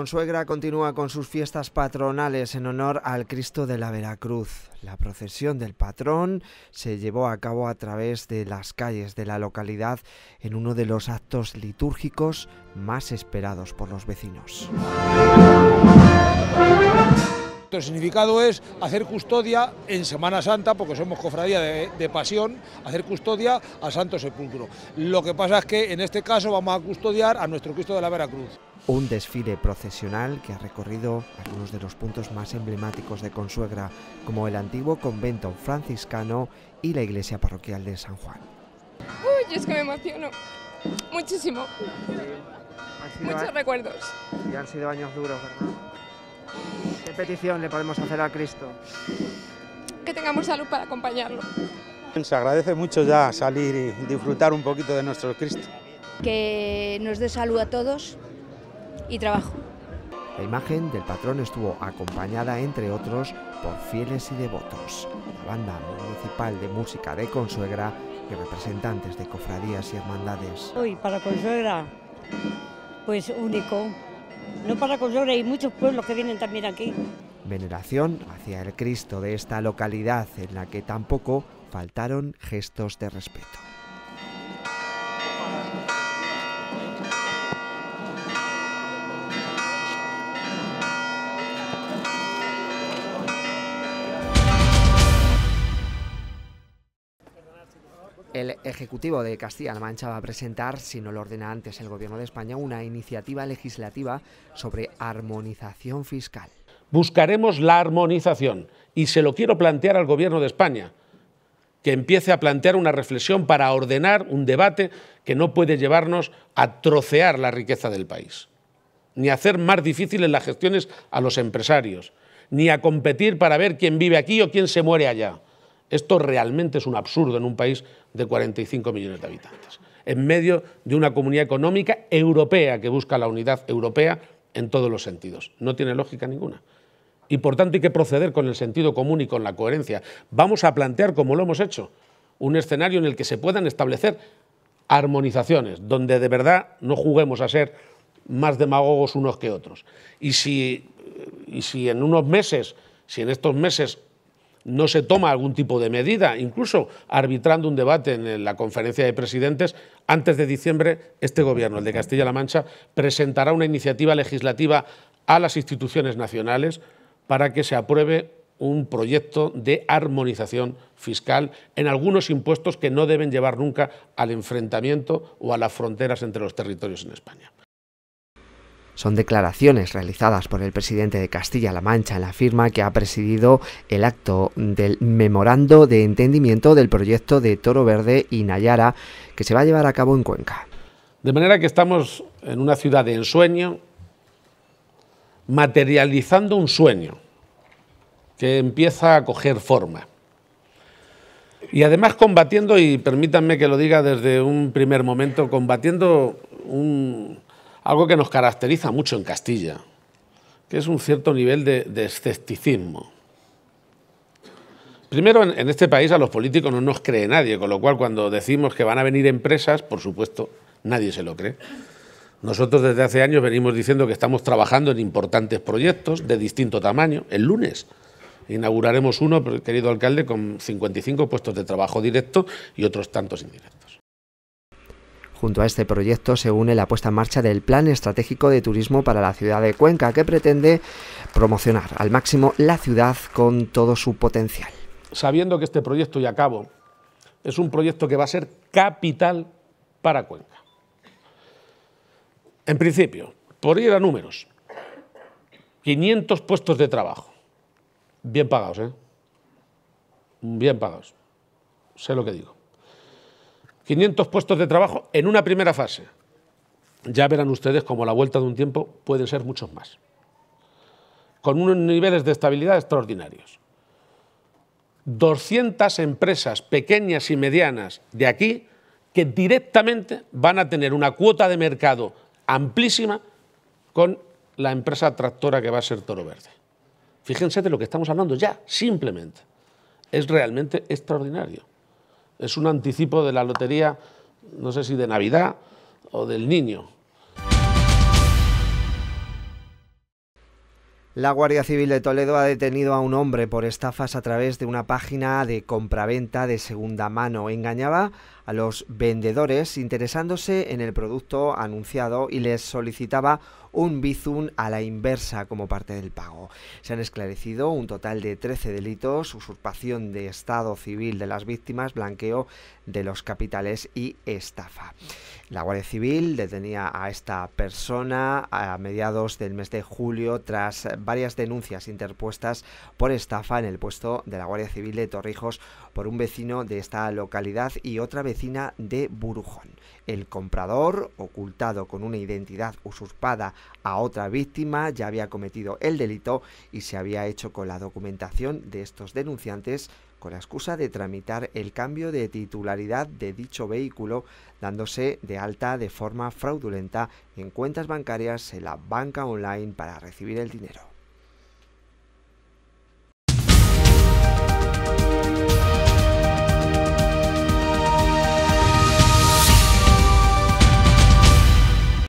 Consuegra continúa con sus fiestas patronales en honor al Cristo de la Veracruz. La procesión del patrón se llevó a cabo a través de las calles de la localidad en uno de los actos litúrgicos más esperados por los vecinos. El significado es hacer custodia en Semana Santa, porque somos cofradía de, de, pasión, hacer custodia al Santo Sepulcro. Lo que pasa es que en este caso vamos a custodiar a nuestro Cristo de la Veracruz un desfile procesional que ha recorrido algunos de los puntos más emblemáticos de Consuegra, como el antiguo convento franciscano y la iglesia parroquial de San Juan. Uy, es que me emociono muchísimo. Muchos recuerdos. Y han sido años duros, ¿verdad? ¿Qué petición le podemos hacer a Cristo? Que tengamos salud para acompañarlo. Se agradece mucho ya salir y disfrutar un poquito de nuestro Cristo. Que nos dé salud a todos, y trabajo. La imagen del patrón estuvo acompañada, entre otros, por fieles y devotos, la banda municipal de música de Consuegra y representantes de cofradías y hermandades. Hoy para Consuegra, pues único. No para Consuegra, hay muchos pueblos que vienen también aquí. Veneración hacia el Cristo de esta localidad en la que tampoco faltaron gestos de respeto. El Ejecutivo de Castilla-La Mancha va a presentar, si no lo ordena antes el Gobierno de España, una iniciativa legislativa sobre armonización fiscal. Buscaremos la armonización y se lo quiero plantear al Gobierno de España, que empiece a plantear una reflexión para ordenar un debate que no puede llevarnos a trocear la riqueza del país, ni a hacer más difíciles las gestiones a los empresarios, ni a competir para ver quién vive aquí o quién se muere allá esto realmente es un absurdo en un país de 45 millones de habitantes, en medio de una comunidad económica europea que busca la unidad europea en todos los sentidos. No tiene lógica ninguna. Y por tanto hay que proceder con el sentido común y con la coherencia. Vamos a plantear, como lo hemos hecho, un escenario en el que se puedan establecer armonizaciones, donde de verdad no juguemos a ser más demagogos unos que otros. Y si, eh, y si en unos meses, si en estos meses no se toma algún tipo de medida, incluso arbitrando un debate en la conferencia de presidentes, antes de diciembre este gobierno, el de Castilla-La Mancha, presentará una iniciativa legislativa a las instituciones nacionales para que se apruebe un proyecto de armonización fiscal en algunos impuestos que no deben llevar nunca al enfrentamiento o a las fronteras entre los territorios en España. Son declaraciones realizadas por el presidente de Castilla-La Mancha en la firma que ha presidido el acto del memorando de entendimiento del proyecto de Toro Verde y Nayara que se va a llevar a cabo en Cuenca. De manera que estamos en una ciudad de ensueño, materializando un sueño que empieza a coger forma. Y además combatiendo, y permítanme que lo diga desde un primer momento, combatiendo un, algo que nos caracteriza mucho en Castilla, que es un cierto nivel de, escepticismo. Primero, en, en, este país a los políticos no nos cree nadie, con lo cual cuando decimos que van a venir empresas, por supuesto, nadie se lo cree. Nosotros desde hace años venimos diciendo que estamos trabajando en importantes proyectos de distinto tamaño. El lunes inauguraremos uno, querido alcalde, con 55 puestos de trabajo directos y otros tantos indirectos. Junto a este proyecto se une la puesta en marcha del Plan Estratégico de Turismo para la ciudad de Cuenca, que pretende promocionar al máximo la ciudad con todo su potencial. Sabiendo que este proyecto, ya acabo, es un proyecto que va a ser capital para Cuenca. En principio, por ir a números, 500 puestos de trabajo, bien pagados, ¿eh? Bien pagados, sé lo que digo. 500 puestos de trabajo en una primera fase. Ya verán ustedes como la vuelta de un tiempo pueden ser muchos más, con unos niveles de estabilidad extraordinarios. 200 empresas pequeñas y medianas de aquí que directamente van a tener una cuota de mercado amplísima con la empresa tractora que va a ser Toro Verde. Fíjense de lo que estamos hablando ya, simplemente. Es realmente extraordinario es un anticipo de la lotería, no sé si de Navidad o del niño. La Guardia Civil de Toledo ha detenido a un hombre por estafas a través de una página de compraventa de segunda mano. Engañaba a los vendedores interesándose en el producto anunciado y les solicitaba un bizum a la inversa como parte del pago. Se han esclarecido un total de 13 delitos, usurpación de estado civil de las víctimas, blanqueo de los capitales y estafa. La Guardia Civil detenía a esta persona a mediados del mes de julio tras varias denuncias interpuestas por estafa en el puesto de la Guardia Civil de Torrijos por un vecino de esta localidad y otra vecina de Burujón. El comprador, ocultado con una identidad usurpada a otra víctima, ya había cometido el delito y se había hecho con la documentación de estos denunciantes con la excusa de tramitar el cambio de titularidad de dicho vehículo, dándose de alta de forma fraudulenta en cuentas bancarias en la banca online para recibir el dinero.